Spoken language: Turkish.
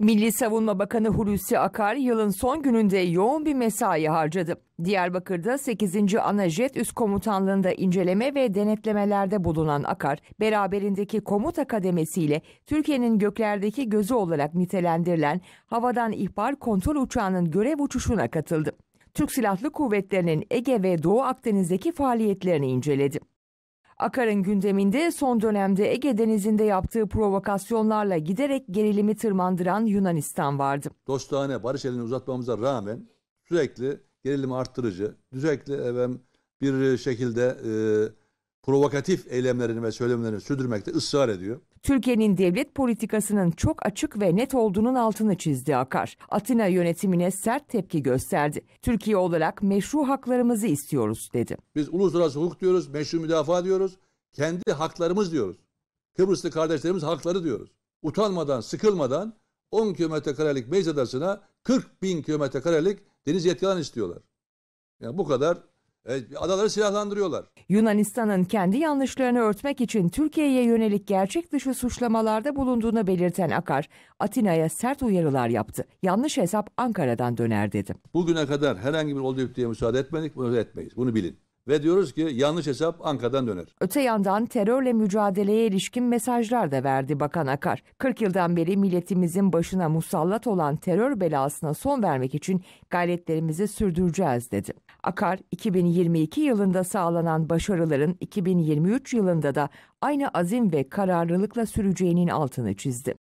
Milli Savunma Bakanı Hulusi Akar yılın son gününde yoğun bir mesai harcadı. Diyarbakır'da 8. Anajet Üst Komutanlığı'nda inceleme ve denetlemelerde bulunan Akar, beraberindeki komut akademisiyle Türkiye'nin göklerdeki gözü olarak nitelendirilen havadan ihbar kontrol uçağının görev uçuşuna katıldı. Türk Silahlı Kuvvetleri'nin Ege ve Doğu Akdeniz'deki faaliyetlerini inceledi. Akar'ın gündeminde son dönemde Ege Denizi'nde yaptığı provokasyonlarla giderek gerilimi tırmandıran Yunanistan vardı. Dostane barış elini uzatmamıza rağmen sürekli gerilimi arttırıcı, sürekli efendim, bir şekilde e, provokatif eylemlerini ve söylemlerini sürdürmekte ısrar ediyor. Türkiye'nin devlet politikasının çok açık ve net olduğunun altını çizdi Akar. Atina yönetimine sert tepki gösterdi. Türkiye olarak meşru haklarımızı istiyoruz dedi. Biz uluslararası hukuk diyoruz, meşru müdafaa diyoruz, kendi haklarımız diyoruz. Kıbrıslı kardeşlerimiz hakları diyoruz. Utanmadan, sıkılmadan 10 kilometre karelik Meyz Adası'na 40 bin kilometre karelik deniz yetkilerini istiyorlar. Yani bu kadar adaları silahlandırıyorlar. Yunanistan'ın kendi yanlışlarını örtmek için Türkiye'ye yönelik gerçek dışı suçlamalarda bulunduğunu belirten Akar, Atina'ya sert uyarılar yaptı. Yanlış hesap Ankara'dan döner dedi. Bugüne kadar herhangi bir oldu bittiye müsaade etmedik, bunu etmeyiz. Bunu bilin. Ve diyoruz ki yanlış hesap Ankara'dan döner. Öte yandan terörle mücadeleye ilişkin mesajlar da verdi Bakan Akar. 40 yıldan beri milletimizin başına musallat olan terör belasına son vermek için gayretlerimizi sürdüreceğiz dedi. Akar 2022 yılında sağlanan başarıların 2023 yılında da aynı azim ve kararlılıkla süreceğinin altını çizdi.